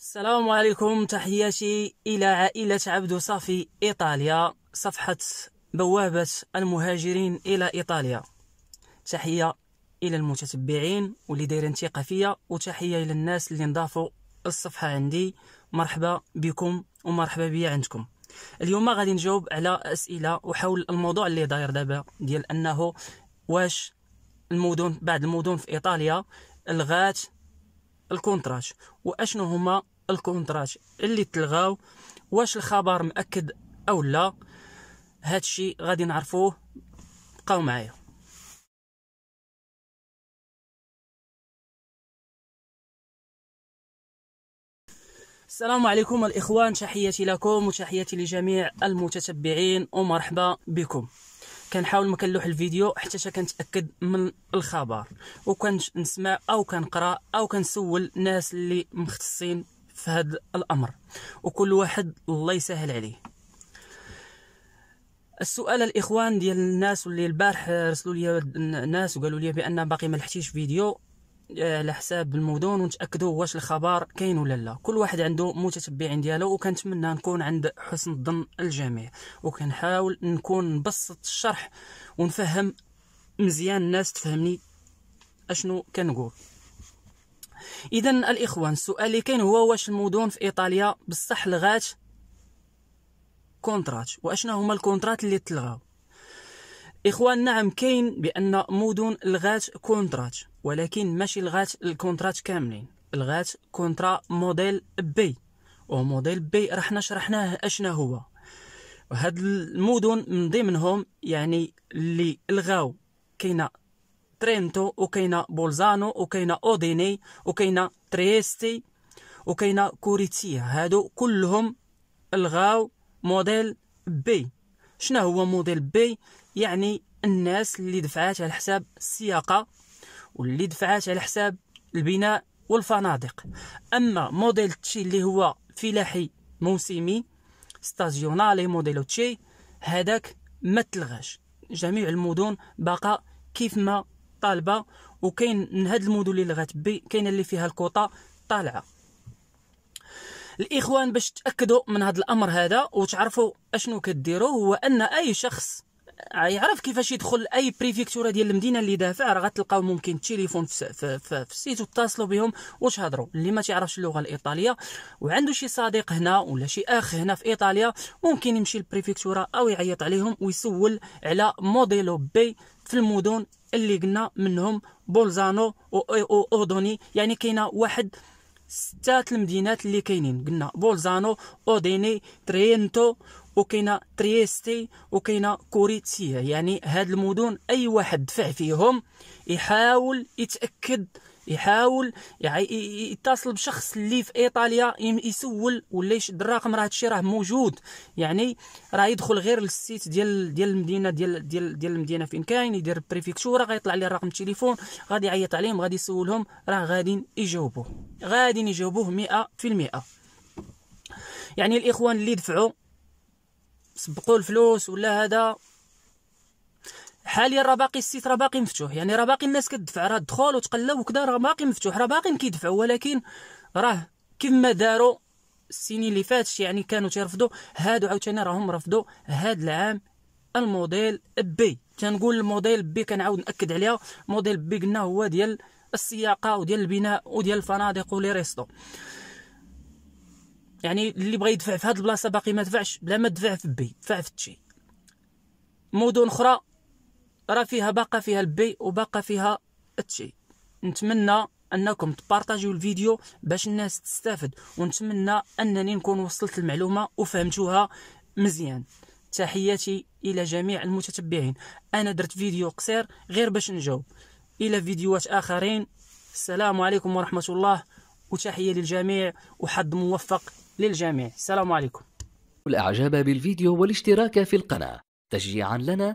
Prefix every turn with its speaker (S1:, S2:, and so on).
S1: السلام عليكم تحياتي إلى عائلة عبدو صافي إيطاليا صفحة بوابة المهاجرين إلى إيطاليا تحية إلى المتتبعين واللي دايرين ثقة فيا وتحية إلى الناس اللي نضافوا الصفحة عندي مرحبا بكم ومرحبا بيا عندكم اليوم غادي نجاوب على أسئلة وحول الموضوع اللي داير دابا ديال أنه واش المدن بعض المدن في إيطاليا الغات الكونتراج واشنو هما الكونتراج اللي تلغاو واش الخبر مأكد او لا هادشي غادي نعرفوه بقاو معايا السلام عليكم الإخوان تحياتي لكم وتحياتي لجميع المتتبعين ومرحبا بكم كنحاول ما كنلوح الفيديو حتى كنتاكد من الخبر وكنسمع او كنقرا او كنسول الناس اللي مختصين في هذا الامر وكل واحد الله يسهل عليه السؤال الاخوان ديال الناس واللي البارح رسلوا لي الناس وقالوا لي بان باقي ما لحقتيش فيديو آه، على حساب المدن ونتاكدوا واش الخبر كاين ولا لا كل واحد عنده متتبعين ديالو وكنتمنى نكون عند حسن الظن الجميع وكنحاول نكون نبسط الشرح ونفهم مزيان الناس تفهمني اشنو كنقول اذا الاخوان السؤال اللي كاين هو واش المدن في ايطاليا بصح لغات كونترات واشنا هما الكونترات اللي تلغاو إخوان نعم كاين بأن مدن لغات كونترات ولكن ماشي لغات الكونترات كاملين لغات كونترا موديل بي وموديل بي راح نشرحناه شرحناه اشنا هو وهاد المدن من ضمنهم يعني اللي لغاو كاينه ترينتو وكاينه بولزانو وكاينه اوديني وكاينه تريستي وكاينه كوريتيا هادو كلهم لغاو موديل بي شنو هو موديل بي يعني الناس اللي دفعات على حساب السياقه واللي دفعات على حساب البناء والفنادق اما موديل تشي اللي هو فلاحي موسمي ستازيونالي موديل تشي هذاك ما تلغاش جميع المدن باقا كيف ما طالبه وكاين من هاد المدن اللي لغات بي كاين اللي فيها الكوطه طالعه الاخوان باش تاكدوا من هذا الامر هذا وتعرفوا اشنو كديروا هو ان اي شخص يعرف كيفاش يدخل اي بريفيكتورا ديال المدينه اللي دافع راه غتلقاو ممكن التليفون في, السيت وتتصلوا بهم وتهضروا اللي ما تيعرفش اللغه الايطاليه وعنده شي صديق هنا ولا شي اخ هنا في ايطاليا ممكن يمشي للبريفيكتورا او يعيط عليهم ويسول على موديلو بي في المدن اللي قلنا منهم بولزانو واودوني يعني كاينه واحد ستة المدينات اللي كاينين قلنا بولزانو اوديني ترينتو وكاينه تريستي وكاينه كوريتسيا يعني هاد المدن اي واحد دفع فيهم يحاول يتاكد يحاول يتصل بشخص اللي في ايطاليا يسول ولا يشد الرقم راه هادشي راه موجود يعني راه يدخل غير للسيت ديال ديال المدينه ديال ديال ديال المدينه فين كاين يدير بريفيكتوره غيطلع ليه الرقم التليفون غادي يعيط عليهم غادي يسولهم راه غادي يجاوبوه غادي يجاوبوه 100% يعني الاخوان اللي دفعوا سبقوا الفلوس ولا هذا حاليا راه باقي السيت راه باقي مفتوح يعني راه باقي الناس كتدفع راه الدخول وتقلب وكذا راه باقي مفتوح راه باقي كيدفعوا ولكن راه كما داروا السنين اللي فاتت يعني كانوا تيرفضوا هادو عاوتاني راهم رفضوا هاد العام الموديل بي تنقول الموديل بي كنعاود ناكد عليها موديل بي قلنا هو ديال السياقه وديال البناء وديال الفنادق ولي ريستو يعني اللي بغى يدفع في هاد البلاصه باقي ما دفعش بلا ما دفع في بي دفع في تشي مدن اخرى راه فيها باقا فيها البي وباقا فيها هادشي نتمنى انكم تبارطاجيو الفيديو باش الناس تستافد ونتمنى انني نكون وصلت المعلومه وفهمتوها مزيان تحياتي الى جميع المتتبعين انا درت فيديو قصير غير باش نجاوب الى فيديوهات اخرين السلام عليكم ورحمه الله وتحيه للجميع وحد موفق للجميع السلام عليكم الاعجاب بالفيديو والاشتراك في القناه تشجيعا لنا